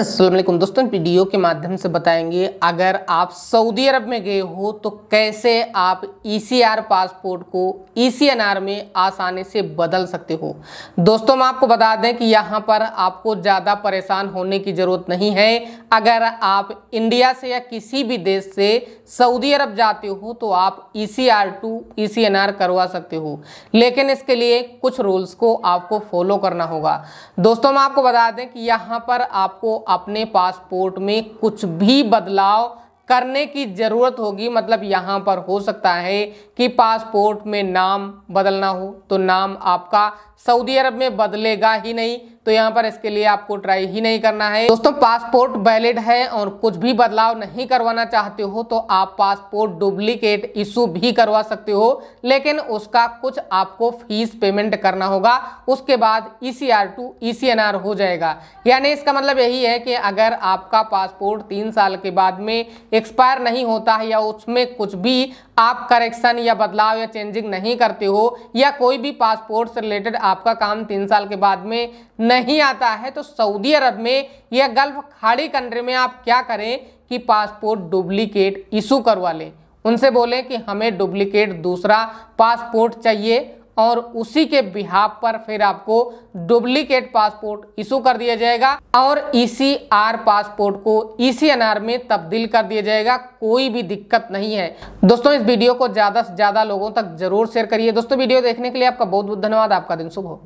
असलम दोस्तों वीडियो के माध्यम से बताएंगे अगर आप सऊदी अरब में गए हो तो कैसे आप ई e पासपोर्ट को ई e में आसानी से बदल सकते हो दोस्तों मैं आपको बता दें कि यहाँ पर आपको ज़्यादा परेशान होने की ज़रूरत नहीं है अगर आप इंडिया से या किसी भी देश से सऊदी अरब जाते हो तो आप E C R to E C N R करवा सकते हो लेकिन इसके लिए कुछ रूल्स को आपको फॉलो करना होगा दोस्तों मैं आपको बता दें कि यहाँ पर आपको अपने पासपोर्ट में कुछ भी बदलाव करने की ज़रूरत होगी मतलब यहाँ पर हो सकता है कि पासपोर्ट में नाम बदलना हो तो नाम आपका सऊदी अरब में बदलेगा ही नहीं तो यहाँ पर इसके लिए आपको ट्राई ही नहीं करना है दोस्तों पासपोर्ट वैलिड है और कुछ भी बदलाव नहीं करवाना चाहते हो तो आप पासपोर्ट डुप्लीकेट इशू भी करवा सकते हो लेकिन उसका कुछ आपको फीस पेमेंट करना होगा उसके बाद E C R to E C N R हो जाएगा यानी इसका मतलब यही है कि अगर आपका पासपोर्ट तीन साल के बाद में एक्सपायर नहीं होता है या उसमें कुछ भी आप करेक्शन या बदलाव या चेंजिंग नहीं करते हो या कोई भी पासपोर्ट से रिलेटेड आपका काम तीन साल के बाद में नहीं आता है तो सऊदी अरब में या गल्फ खाड़ी कंट्री में आप क्या करें कि पासपोर्ट डुप्लीकेट इशू करवा लें उनसे बोलें कि हमें डुप्लीकेट दूसरा पासपोर्ट चाहिए और उसी के बिहाब पर फिर आपको डुप्लीकेट पासपोर्ट इशू कर दिया जाएगा और इसी e आर पासपोर्ट को इसी e एनआर में तब्दील कर दिया जाएगा कोई भी दिक्कत नहीं है दोस्तों इस वीडियो को ज़्यादा से ज़्यादा लोगों तक जरूर शेयर करिए दोस्तों वीडियो देखने के लिए आपका बहुत बहुत धन्यवाद आपका दिन शुभ हो